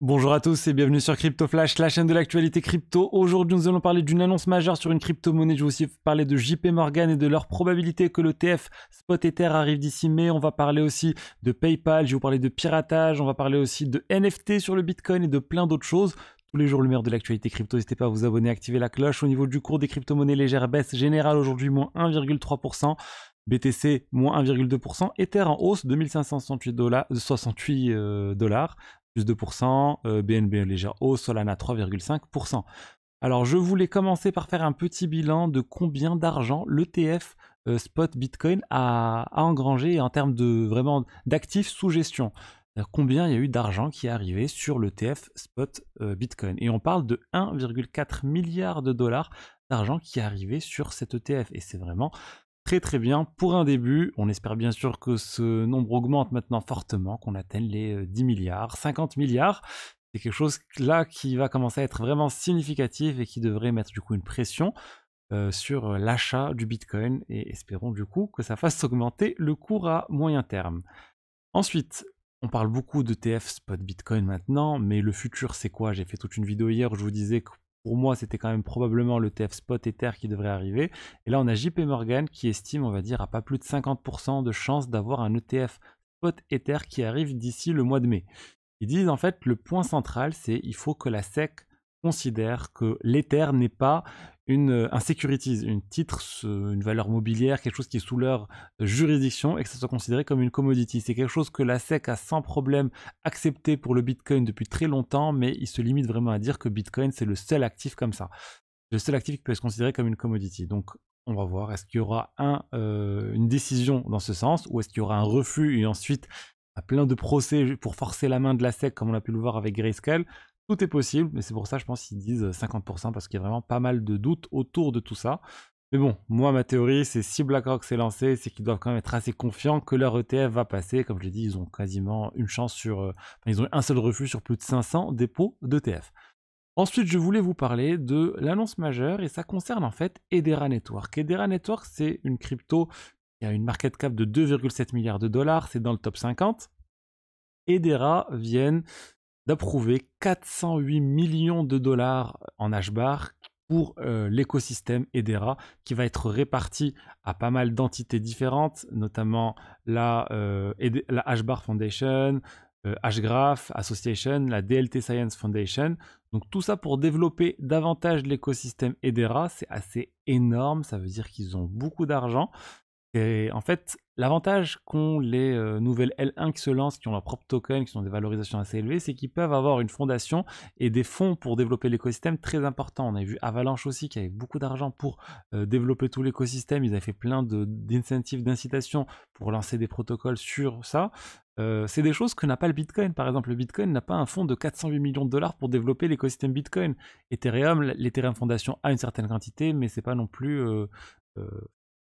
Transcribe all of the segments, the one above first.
Bonjour à tous et bienvenue sur Crypto Flash, la chaîne de l'actualité crypto. Aujourd'hui, nous allons parler d'une annonce majeure sur une crypto-monnaie. Je vais aussi parler de JP Morgan et de leur probabilité que le TF Spot Ether arrive d'ici mai. On va parler aussi de PayPal, je vais vous parler de piratage, on va parler aussi de NFT sur le Bitcoin et de plein d'autres choses. Tous les jours, le meilleur de l'actualité crypto. N'hésitez pas à vous abonner, activer la cloche. Au niveau du cours des crypto-monnaies, légère baisse générale aujourd'hui, moins 1,3%. BTC moins 1,2%, Ether en hausse 2568 dollars, 68 euh, dollars, plus 2%, BNB légère hausse, Solana 3,5%. Alors je voulais commencer par faire un petit bilan de combien d'argent l'ETF TF euh, Spot Bitcoin a, engrangé en termes de vraiment d'actifs sous gestion. Euh, combien il y a eu d'argent qui est arrivé sur l'ETF Spot euh, Bitcoin. Et on parle de 1,4 milliard de dollars d'argent qui est arrivé sur cet ETF. Et c'est vraiment très bien pour un début. On espère bien sûr que ce nombre augmente maintenant fortement, qu'on atteigne les 10 euh, milliards, 50 milliards. C'est quelque chose là qui va commencer à être vraiment significatif et qui devrait mettre du coup une pression euh, sur euh, l'achat du Bitcoin et espérons du coup que ça fasse augmenter le cours à moyen terme. Ensuite, on parle beaucoup de tf spot Bitcoin maintenant, mais le futur c'est quoi J'ai fait toute une vidéo hier où je vous disais que pour moi, c'était quand même probablement le Spot Ether qui devrait arriver. Et là, on a JP Morgan qui estime, on va dire, à pas plus de 50% de chance d'avoir un ETF Spot Ether qui arrive d'ici le mois de mai. Ils disent en fait, le point central, c'est il faut que la SEC considère que l'Ether n'est pas une, euh, un securities, une titre, une valeur mobilière, quelque chose qui est sous leur euh, juridiction et que ça soit considéré comme une commodity. C'est quelque chose que la SEC a sans problème accepté pour le Bitcoin depuis très longtemps, mais il se limite vraiment à dire que Bitcoin c'est le seul actif comme ça. Le seul actif qui peut être considéré comme une commodity. Donc on va voir, est-ce qu'il y aura un, euh, une décision dans ce sens ou est-ce qu'il y aura un refus et ensuite plein de procès pour forcer la main de la SEC comme on a pu le voir avec Grayscale tout est possible, mais c'est pour ça, je pense, qu'ils disent 50%, euh, parce qu'il y a vraiment pas mal de doutes autour de tout ça. Mais bon, moi, ma théorie, c'est si BlackRock s'est lancé, c'est qu'ils doivent quand même être assez confiants que leur ETF va passer. Comme je l'ai dit, ils ont quasiment une chance sur... Euh, ils ont un seul refus sur plus de 500 dépôts d'ETF. Ensuite, je voulais vous parler de l'annonce majeure et ça concerne en fait Edera Network. Edera Network, c'est une crypto qui a une market cap de 2,7 milliards de dollars, c'est dans le top 50. Edera viennent d'approuver 408 millions de dollars en HBAR pour euh, l'écosystème Edera qui va être réparti à pas mal d'entités différentes, notamment la, HBAR euh, Foundation, HGraph euh, Association, la DLT Science Foundation. Donc tout ça pour développer davantage l'écosystème Edera, c'est assez énorme, ça veut dire qu'ils ont beaucoup d'argent. Et en fait, l'avantage qu'ont les euh, nouvelles L1 qui se lancent, qui ont leur propre token, qui ont des valorisations assez élevées, c'est qu'ils peuvent avoir une fondation et des fonds pour développer l'écosystème très important. On a vu Avalanche aussi qui avait beaucoup d'argent pour euh, développer tout l'écosystème. Ils avaient fait plein d'incentives, d'incitations pour lancer des protocoles sur ça. Euh, c'est des choses que n'a pas le Bitcoin. Par exemple, le Bitcoin n'a pas un fonds de 408 millions de dollars pour développer l'écosystème Bitcoin. Ethereum, l'Ethereum Foundation a une certaine quantité, mais c'est pas non plus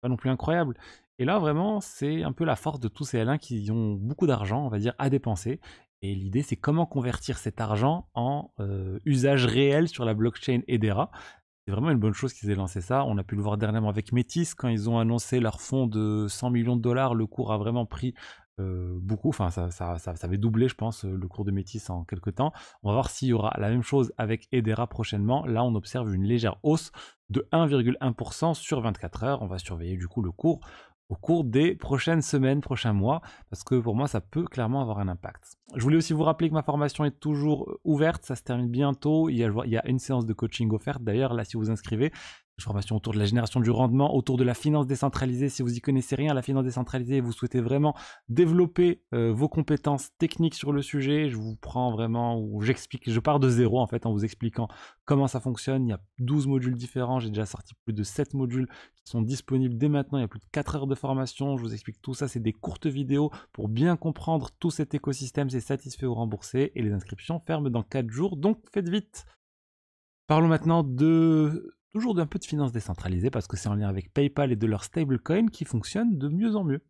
pas non plus incroyable. Et là, vraiment, c'est un peu la force de tous ces L1 qui ont beaucoup d'argent, on va dire, à dépenser. Et l'idée, c'est comment convertir cet argent en euh, usage réel sur la blockchain Edera. C'est vraiment une bonne chose qu'ils aient lancé ça. On a pu le voir dernièrement avec Métis, quand ils ont annoncé leur fonds de 100 millions de dollars, le cours a vraiment pris euh, beaucoup, enfin ça, ça, ça, avait doublé je pense euh, le cours de métis en quelques temps. On va voir s'il y aura la même chose avec Edera prochainement. Là on observe une légère hausse de 1,1% sur 24 heures. On va surveiller du coup le cours au cours des prochaines semaines, prochains mois, parce que pour moi, ça peut clairement avoir un impact. Je voulais aussi vous rappeler que ma formation est toujours euh, ouverte, ça se termine bientôt, il y a, il y a une séance de coaching offerte d'ailleurs, là si vous vous inscrivez, formation autour de la génération du rendement, autour de la finance décentralisée. Si vous y connaissez rien, la finance décentralisée, et vous souhaitez vraiment développer euh, vos compétences techniques sur le sujet, je vous prends vraiment, ou j'explique, je pars de zéro en fait en vous expliquant comment ça fonctionne. Il y a 12 modules différents, j'ai déjà sorti plus de 7 modules qui sont disponibles dès maintenant. Il y a plus de 4 heures de formation, je vous explique tout ça. C'est des courtes vidéos pour bien comprendre tout cet écosystème, c'est satisfait ou remboursé. Et les inscriptions ferment dans 4 jours, donc faites vite. Parlons maintenant de Toujours d'un peu de finance décentralisée, parce que c'est en lien avec PayPal et de leur stablecoin qui fonctionne de mieux en mieux.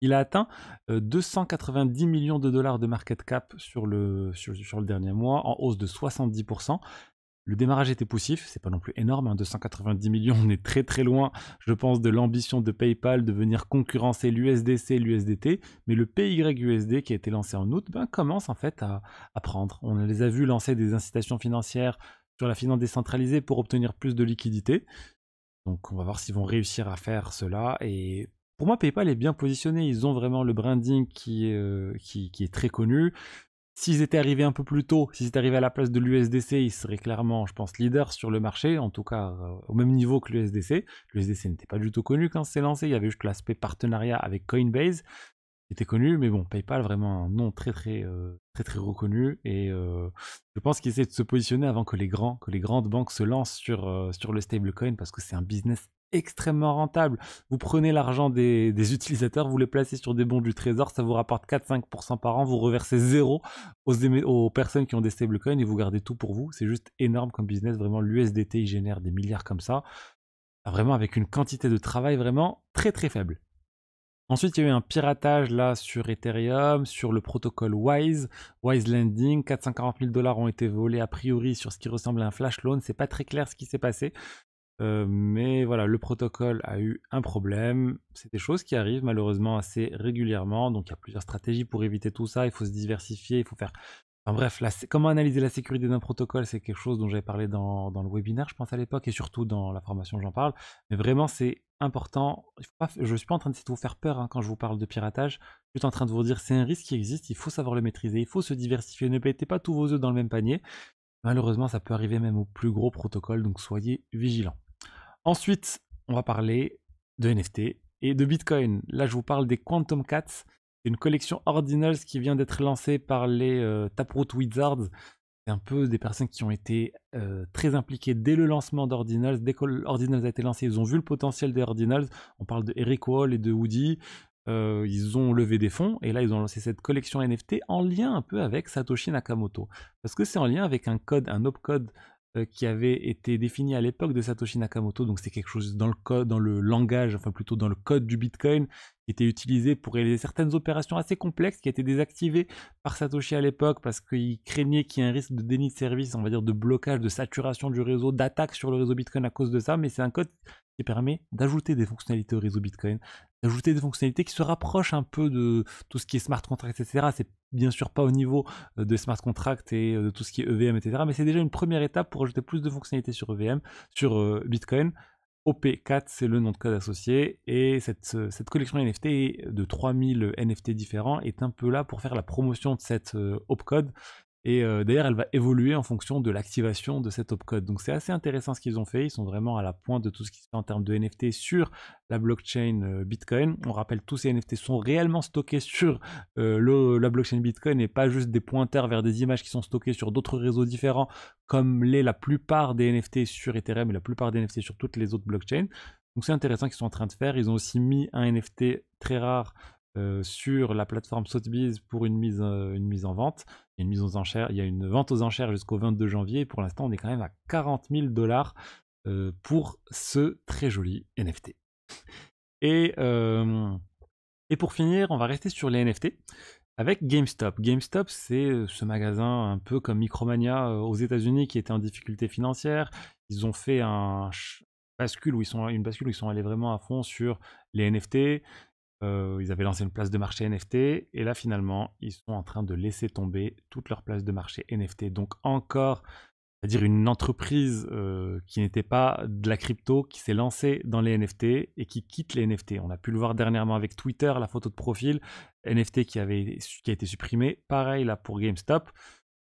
Il a atteint 290 euh, millions de dollars de market cap sur le, sur, le dernier mois, en hausse de 70%. Le démarrage était poussif, c'est pas non plus énorme, 290 hein, millions, on est très très loin, je pense, de l'ambition de PayPal de venir concurrencer l'USDC et l'USDT, mais le PYUSD qui a été lancé en août ben, commence en fait à, à prendre. On les a vus lancer des incitations financières sur la finance décentralisée pour obtenir plus de liquidités. Donc on va voir s'ils vont réussir à faire cela. Et pour moi, PayPal est bien positionné. Ils ont vraiment le branding qui, euh, qui, est très connu. S'ils étaient arrivés un peu plus tôt, s'ils étaient arrivés à la place de l'USDC, ils seraient clairement, je pense, leaders sur le marché, en tout cas euh, au même niveau que l'USDC. L'USDC n'était pas du tout connu quand c'est lancé, il y avait juste l'aspect partenariat avec Coinbase était connu, mais bon, PayPal vraiment un nom très très euh, très très reconnu et euh, je pense qu'il essaie de se positionner avant que les grands que les grandes banques se lancent sur euh, sur le stablecoin parce que c'est un business extrêmement rentable. Vous prenez l'argent des, utilisateurs, vous les placez sur des bons du trésor, ça vous rapporte 4-5% par an, vous reversez zéro aux, aux personnes qui ont des stablecoins et vous gardez tout pour vous. C'est juste énorme comme business, vraiment l'USDT il génère des milliards comme ça, vraiment avec une quantité de travail vraiment très très faible. Ensuite, il y a eu un piratage là sur Ethereum, sur le protocole Wise, Wise Landing, 440 000 dollars ont été volés a priori sur ce qui ressemble à un flash loan. C'est pas très clair ce qui s'est passé. Euh, mais voilà, le protocole a eu un problème. C'est des choses qui arrivent malheureusement assez régulièrement. Donc il y a plusieurs stratégies pour éviter tout ça. Il faut se diversifier, il faut faire en bref, comment analyser la sécurité d'un protocole, c'est quelque chose dont j'avais parlé dans, le webinaire, je pense à l'époque, et surtout dans la formation, j'en parle. Mais vraiment, c'est important. je ne suis pas en train de vous faire peur hein, quand je vous parle de piratage. Je suis en train de vous dire, que c'est un risque qui existe, il faut savoir le maîtriser, il faut se diversifier. Ne mettez pas tous vos œufs dans le même panier. Malheureusement, ça peut arriver même au plus gros protocoles, donc soyez vigilants. Ensuite, on va parler de NFT et de Bitcoin. Là, je vous parle des Quantum Cats une collection Ordinals qui vient d'être lancée par les euh, Taproot Wizards. C'est un peu des personnes qui ont été euh, très impliquées dès le lancement d'Ordinals. Dès que Ordinals a été lancé, ils ont vu le potentiel des Ordinals. On parle de Eric Wall et de Woody. Euh, ils ont levé des fonds et là ils ont lancé cette collection NFT en lien un peu avec Satoshi Nakamoto parce que c'est en lien avec un code, un opcode euh, qui avait été défini à l'époque de Satoshi Nakamoto, donc c'est quelque chose dans le code, dans le langage, enfin plutôt dans le code du Bitcoin, qui était utilisé pour réaliser certaines opérations assez complexes, qui a été désactivé par Satoshi à l'époque parce qu'il craignait qu'il y ait un risque de déni de service, on va dire de blocage, de saturation du réseau, d'attaque sur le réseau Bitcoin à cause de ça, mais c'est un code qui permet d'ajouter des fonctionnalités au réseau Bitcoin, ajouter des fonctionnalités qui se rapprochent un peu de tout ce qui est smart contract, etc. C'est bien sûr pas au niveau euh, de smart contract et euh, de tout ce qui est EVM, etc. Mais c'est déjà une première étape pour ajouter plus de fonctionnalités sur EVM, sur euh, Bitcoin. OP4, c'est le nom de code associé, et cette, collection NFT de 3000 NFT différents est un peu là pour faire la promotion de cette opcode et euh, d'ailleurs, elle va évoluer en fonction de l'activation de cet opcode. Donc c'est assez intéressant ce qu'ils ont fait. Ils sont vraiment à la pointe de tout ce qui se fait en termes de NFT sur la blockchain euh, Bitcoin. On rappelle, tous ces NFT sont réellement stockés sur euh, la blockchain Bitcoin et pas juste des pointeurs vers des images qui sont stockées sur d'autres réseaux différents, comme l'est la plupart des NFT sur Ethereum et la plupart des NFT sur toutes les autres blockchains. Donc c'est intéressant ce qu'ils sont en train de faire. Ils ont aussi mis un NFT très rare sur la plateforme Sotheby's pour une mise, une mise en vente. Il y a une mise aux enchères, il y a une vente aux enchères jusqu'au 22 janvier. pour l'instant, on est quand même à 40 000 dollars euh, pour ce très joli NFT. Et, euh, et pour finir, on va rester sur les NFT avec GameStop. GameStop, c'est euh, ce magasin un peu comme Micromania aux États-Unis qui était en difficulté financière. Ils ont fait un bascule où ils sont une bascule où ils sont allés vraiment à fond sur les NFT, euh, ils avaient lancé une place de marché NFT et là finalement ils sont en train de laisser tomber toute leur place de marché NFT. Donc encore, c'est-à-dire une entreprise euh, qui n'était pas de la crypto, qui s'est lancée dans les NFT et qui quitte les NFT. On a pu le voir dernièrement avec Twitter, la photo de profil, NFT qui, avait, a été supprimée. Pareil là pour GameStop.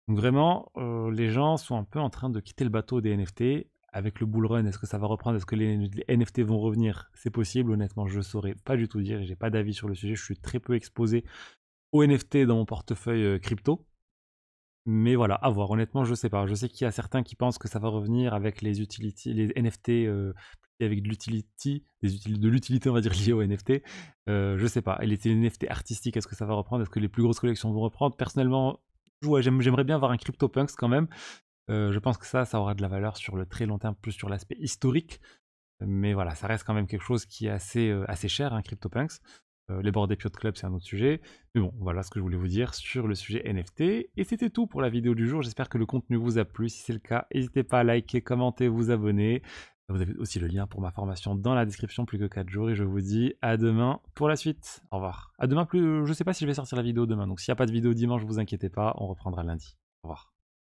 Donc vraiment, euh, les gens sont un peu en train de quitter le bateau des NFT avec le bull run, est-ce que ça va reprendre Est-ce que les, NFT vont revenir C'est possible, honnêtement, je ne saurais pas du tout dire Je j'ai pas d'avis sur le sujet. Je suis très peu exposé aux NFT dans mon portefeuille euh, crypto. Mais voilà, à voir. Honnêtement, je sais pas. Je sais qu'il y a certains qui pensent que ça va revenir avec les les NFT, euh, avec de de l'utilité, on va dire, liée aux NFT. Je euh, je sais pas. Et les NFT artistiques, est-ce que ça va reprendre Est-ce que les plus grosses collections vont reprendre Personnellement, ouais, j'aimerais bien avoir un CryptoPunks quand même. Euh, je pense que ça, ça aura de la valeur sur le très long terme, plus sur l'aspect historique. Mais voilà, ça reste quand même quelque chose qui est assez, euh, assez cher, hein, CryptoPunks. Euh, les bords des de club, c'est un autre sujet. Mais bon, voilà ce que je voulais vous dire sur le sujet NFT. Et c'était tout pour la vidéo du jour. J'espère que le contenu vous a plu. Si c'est le cas, n'hésitez pas à liker, commenter, vous abonner. Vous avez aussi le lien pour ma formation dans la description, plus que 4 jours. Et je vous dis à demain pour la suite. Au revoir. À demain, plus, je ne sais pas si je vais sortir la vidéo demain. Donc s'il n'y a pas de vidéo dimanche, ne vous inquiétez pas, on reprendra lundi. Au revoir.